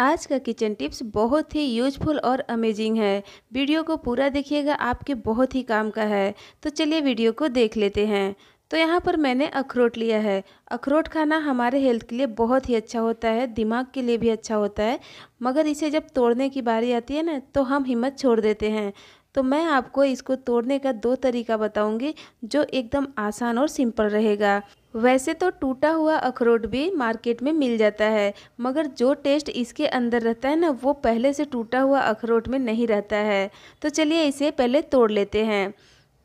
आज का kitchen tips बहुत ही यूजफुल और अमेजिंग है वीडियो को पूरा देखिएगा आपके बहुत ही काम का है तो चलिए वीडियो को देख लेते हैं तो यहाँ पर मैंने अखरोट लिया है अखरोट खाना हमारे हेल्थ के लिए बहुत ही अच्छा होता है दिमाग के लिए भी अच्छा होता है मगर इसे जब तोड़ने की बारी आती है ना तो हम हिम्मत छोड़ देते हैं तो मैं आपको इसको तोड़ने का दो तरीका बताऊंगी जो एकदम आसान और सिंपल रहेगा वैसे तो टूटा हुआ अखरोट भी मार्केट में मिल जाता है मगर जो टेस्ट इसके अंदर रहता है ना वो पहले से टूटा हुआ अखरोट में नहीं रहता है तो चलिए इसे पहले तोड़ लेते हैं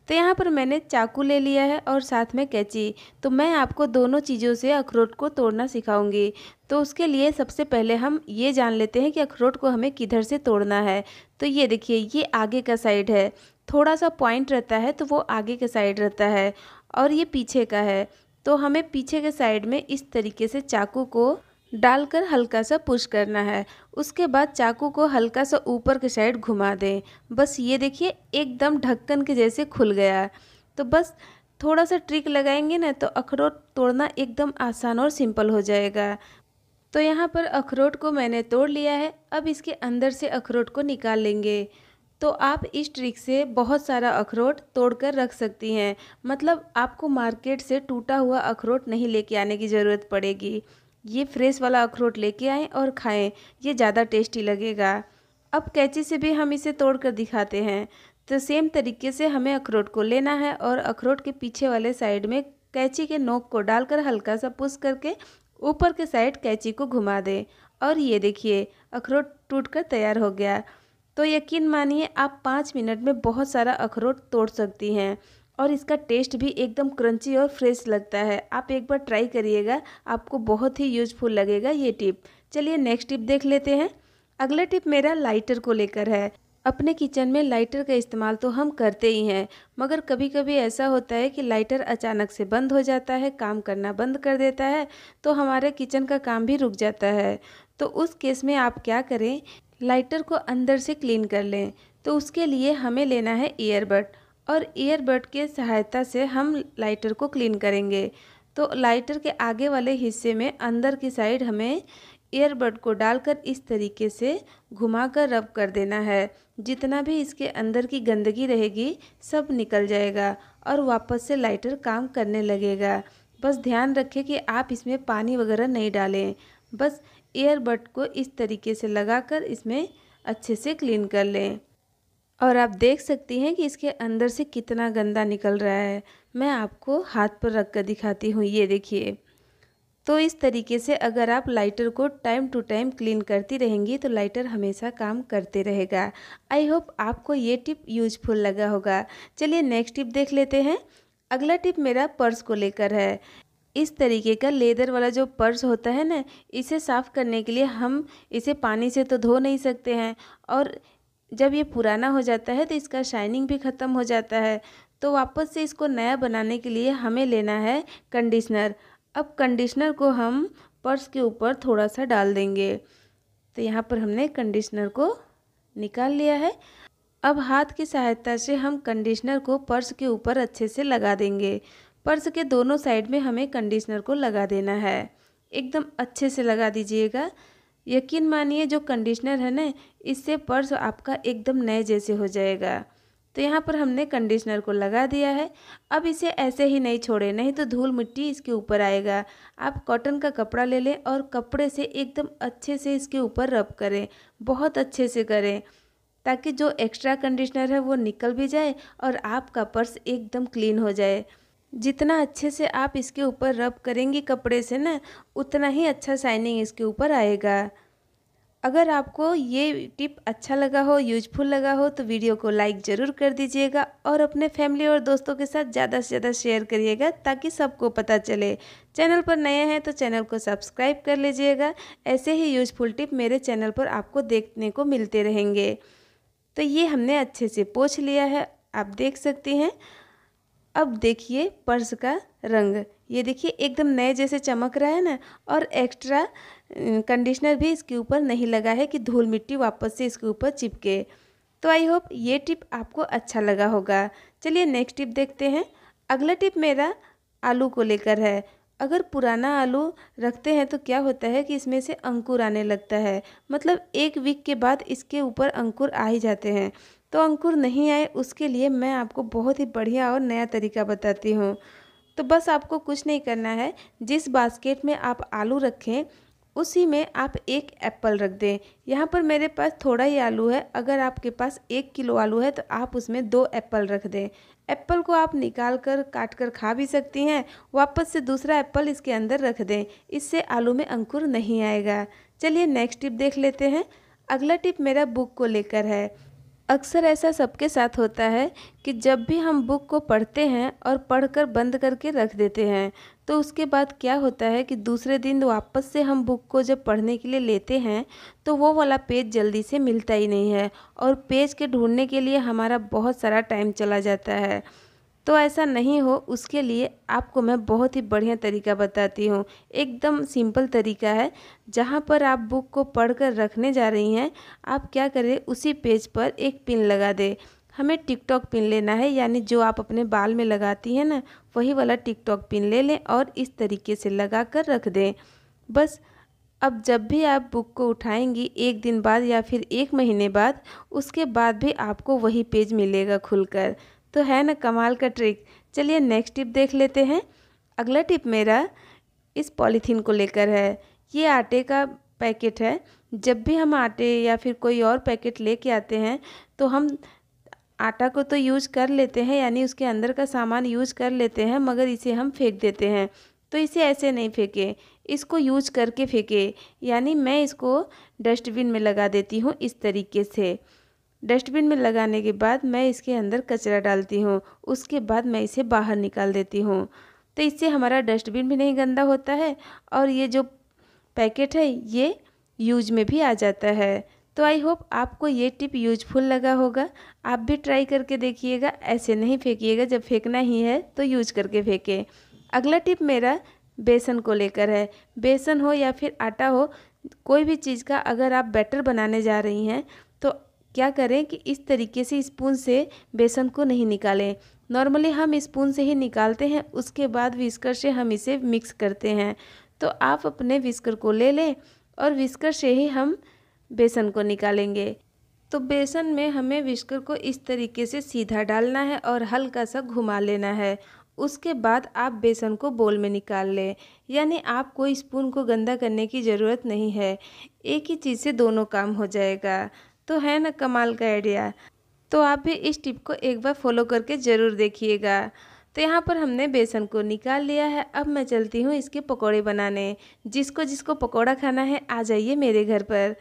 तो यहाँ पर मैंने चाकू ले लिया है और साथ में कैची तो मैं आपको दोनों चीज़ों से अखरोट को तोड़ना सिखाऊंगी तो उसके लिए सबसे पहले हम ये जान लेते हैं कि अखरोट को हमें किधर से तोड़ना है तो ये देखिए ये आगे का साइड है थोड़ा सा पॉइंट रहता है तो वो आगे का साइड रहता है और ये पीछे का है तो हमें पीछे के साइड में इस तरीके से चाकू को डालकर हल्का सा पुश करना है उसके बाद चाकू को हल्का सा ऊपर के साइड घुमा दें बस ये देखिए एकदम ढक्कन के जैसे खुल गया तो बस थोड़ा सा ट्रिक लगाएंगे ना तो अखरोट तोड़ना एकदम आसान और सिंपल हो जाएगा तो यहाँ पर अखरोट को मैंने तोड़ लिया है अब इसके अंदर से अखरोट को निकाल लेंगे तो आप इस ट्रिक से बहुत सारा अखरोट तोड़कर रख सकती हैं मतलब आपको मार्केट से टूटा हुआ अखरोट नहीं लेके आने की ज़रूरत पड़ेगी ये फ्रेश वाला अखरोट लेके आएँ और खाएँ ये ज़्यादा टेस्टी लगेगा अब कैची से भी हम इसे तोड़ कर दिखाते हैं तो सेम तरीके से हमें अखरोट को लेना है और अखरोट के पीछे वाले साइड में कैंची के नोक को डालकर हल्का सा पुश करके ऊपर के साइड कैंची को घुमा दें और ये देखिए अखरोट टूट कर तैयार हो गया तो यकीन मानिए आप पाँच मिनट में बहुत सारा अखरोट तोड़ सकती हैं और इसका टेस्ट भी एकदम क्रंची और फ्रेश लगता है आप एक बार ट्राई करिएगा आपको बहुत ही यूजफुल लगेगा ये टिप चलिए नेक्स्ट टिप देख लेते हैं अगला टिप मेरा लाइटर को लेकर है अपने किचन में लाइटर का इस्तेमाल तो हम करते ही हैं मगर कभी कभी ऐसा होता है कि लाइटर अचानक से बंद हो जाता है काम करना बंद कर देता है तो हमारे किचन का काम भी रुक जाता है तो उस केस में आप क्या करें लाइटर को अंदर से क्लीन कर लें तो उसके लिए हमें लेना है ईयरबड और ईयरबड के सहायता से हम लाइटर को क्लीन करेंगे तो लाइटर के आगे वाले हिस्से में अंदर की साइड हमें ईयरबड को डालकर इस तरीके से घुमाकर रब कर देना है जितना भी इसके अंदर की गंदगी रहेगी सब निकल जाएगा और वापस से लाइटर काम करने लगेगा बस ध्यान रखें कि आप इसमें पानी वगैरह नहीं डालें बस ईयरबड को इस तरीके से लगाकर इसमें अच्छे से क्लीन कर लें और आप देख सकती हैं कि इसके अंदर से कितना गंदा निकल रहा है मैं आपको हाथ पर रख कर दिखाती हूँ ये देखिए तो इस तरीके से अगर आप लाइटर को टाइम टू टाइम क्लीन करती रहेंगी तो लाइटर हमेशा काम करते रहेगा आई होप आपको ये टिप यूजफुल लगा होगा चलिए नेक्स्ट टिप देख लेते हैं अगला टिप मेरा पर्स को लेकर है इस तरीके का लेदर वाला जो पर्स होता है ना इसे साफ़ करने के लिए हम इसे पानी से तो धो नहीं सकते हैं और जब ये पुराना हो जाता है तो इसका शाइनिंग भी ख़त्म हो जाता है तो वापस से इसको नया बनाने के लिए हमें लेना है कंडीशनर अब कंडीशनर को हम पर्स के ऊपर थोड़ा सा डाल देंगे तो यहाँ पर हमने कंडीशनर को निकाल लिया है अब हाथ की सहायता से हम कंडीशनर को पर्स के ऊपर अच्छे से लगा देंगे पर्स के दोनों साइड में हमें कंडीशनर को लगा देना है एकदम अच्छे से लगा दीजिएगा यकीन मानिए जो कंडीशनर है ना इससे पर्स आपका एकदम नए जैसे हो जाएगा तो यहाँ पर हमने कंडीशनर को लगा दिया है अब इसे ऐसे ही नहीं छोड़े नहीं तो धूल मिट्टी इसके ऊपर आएगा आप कॉटन का कपड़ा ले लें और कपड़े से एकदम अच्छे से इसके ऊपर रब करें बहुत अच्छे से करें ताकि जो एक्स्ट्रा कंडीशनर है वो निकल भी जाए और आपका पर्स एकदम क्लीन हो जाए जितना अच्छे से आप इसके ऊपर रब करेंगी कपड़े से ना उतना ही अच्छा शाइनिंग इसके ऊपर आएगा अगर आपको ये टिप अच्छा लगा हो यूजफुल लगा हो तो वीडियो को लाइक ज़रूर कर दीजिएगा और अपने फैमिली और दोस्तों के साथ ज़्यादा से ज़्यादा शेयर करिएगा ताकि सबको पता चले चैनल पर नए हैं तो चैनल को सब्सक्राइब कर लीजिएगा ऐसे ही यूजफुल टिप मेरे चैनल पर आपको देखने को मिलते रहेंगे तो ये हमने अच्छे से पोछ लिया है आप देख सकती हैं अब देखिए पर्स का रंग ये देखिए एकदम नए जैसे चमक रहा है ना और एक्स्ट्रा कंडीशनर अं, भी इसके ऊपर नहीं लगा है कि धूल मिट्टी वापस से इसके ऊपर चिपके तो आई होप ये टिप आपको अच्छा लगा होगा चलिए नेक्स्ट टिप देखते हैं अगला टिप मेरा आलू को लेकर है अगर पुराना आलू रखते हैं तो क्या होता है कि इसमें से अंकुर आने लगता है मतलब एक वीक के बाद इसके ऊपर अंकुर आ ही जाते हैं तो अंकुर नहीं आए उसके लिए मैं आपको बहुत ही बढ़िया और नया तरीका बताती हूँ तो बस आपको कुछ नहीं करना है जिस बास्केट में आप आलू रखें उसी में आप एक एप्पल रख दें यहाँ पर मेरे पास थोड़ा ही आलू है अगर आपके पास एक किलो आलू है तो आप उसमें दो एप्पल रख दें एप्पल को आप निकाल कर काट कर खा भी सकती हैं वापस से दूसरा एप्पल इसके अंदर रख दें इससे आलू में अंकुर नहीं आएगा चलिए नेक्स्ट टिप देख लेते हैं अगला टिप मेरा बुक को लेकर है अक्सर ऐसा सबके साथ होता है कि जब भी हम बुक को पढ़ते हैं और पढ़कर बंद करके रख देते हैं तो उसके बाद क्या होता है कि दूसरे दिन वापस से हम बुक को जब पढ़ने के लिए लेते हैं तो वो वाला पेज जल्दी से मिलता ही नहीं है और पेज के ढूंढने के लिए हमारा बहुत सारा टाइम चला जाता है तो ऐसा नहीं हो उसके लिए आपको मैं बहुत ही बढ़िया तरीका बताती हूँ एकदम सिंपल तरीका है जहाँ पर आप बुक को पढ़कर रखने जा रही हैं आप क्या करें उसी पेज पर एक पिन लगा दें हमें टिकटॉक पिन लेना है यानी जो आप अपने बाल में लगाती हैं ना वही वाला टिकटॉक पिन ले लें और इस तरीके से लगा कर रख दें बस अब जब भी आप बुक को उठाएंगी एक दिन बाद या फिर एक महीने बाद उसके बाद भी आपको वही पेज मिलेगा खुलकर तो है ना कमाल का ट्रिक चलिए नेक्स्ट टिप देख लेते हैं अगला टिप मेरा इस पॉलीथीन को लेकर है ये आटे का पैकेट है जब भी हम आटे या फिर कोई और पैकेट लेके आते हैं तो हम आटा को तो यूज कर लेते हैं यानी उसके अंदर का सामान यूज कर लेते हैं मगर इसे हम फेंक देते हैं तो इसे ऐसे नहीं फेंके इसको यूज करके फेंके यानी मैं इसको डस्टबिन में लगा देती हूँ इस तरीके से डस्टबिन में लगाने के बाद मैं इसके अंदर कचरा डालती हूँ उसके बाद मैं इसे बाहर निकाल देती हूँ तो इससे हमारा डस्टबिन भी नहीं गंदा होता है और ये जो पैकेट है ये यूज में भी आ जाता है तो आई होप आपको ये टिप यूजफुल लगा होगा आप भी ट्राई करके देखिएगा ऐसे नहीं फेंकिएगा जब फेंकना ही है तो यूज करके फेंकें अगला टिप मेरा बेसन को लेकर है बेसन हो या फिर आटा हो कोई भी चीज़ का अगर आप बैटर बनाने जा रही हैं क्या करें कि इस तरीके से स्पून से बेसन को नहीं निकालें नॉर्मली हम स्पून से ही निकालते हैं उसके बाद विस्कर से हम इसे मिक्स करते हैं तो आप अपने विस्कर को ले लें और विस्कर से ही हम बेसन को निकालेंगे तो बेसन में हमें विस्कर को इस तरीके से सीधा डालना है और हल्का सा घुमा लेना है उसके बाद आप बेसन को बोल में निकाल लें यानी आपको स्पून को गंदा करने की ज़रूरत नहीं है एक ही चीज़ से दोनों काम हो जाएगा तो है ना कमाल का आइडिया तो आप भी इस टिप को एक बार फॉलो करके ज़रूर देखिएगा तो यहाँ पर हमने बेसन को निकाल लिया है अब मैं चलती हूँ इसके पकोड़े बनाने जिसको जिसको पकोड़ा खाना है आ जाइए मेरे घर पर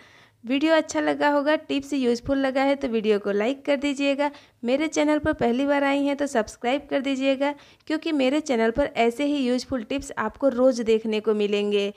वीडियो अच्छा लगा होगा टिप्स यूजफुल लगा है तो वीडियो को लाइक कर दीजिएगा मेरे चैनल पर पहली बार आई हैं तो सब्सक्राइब कर दीजिएगा क्योंकि मेरे चैनल पर ऐसे ही यूजफुल टिप्स आपको रोज़ देखने को मिलेंगे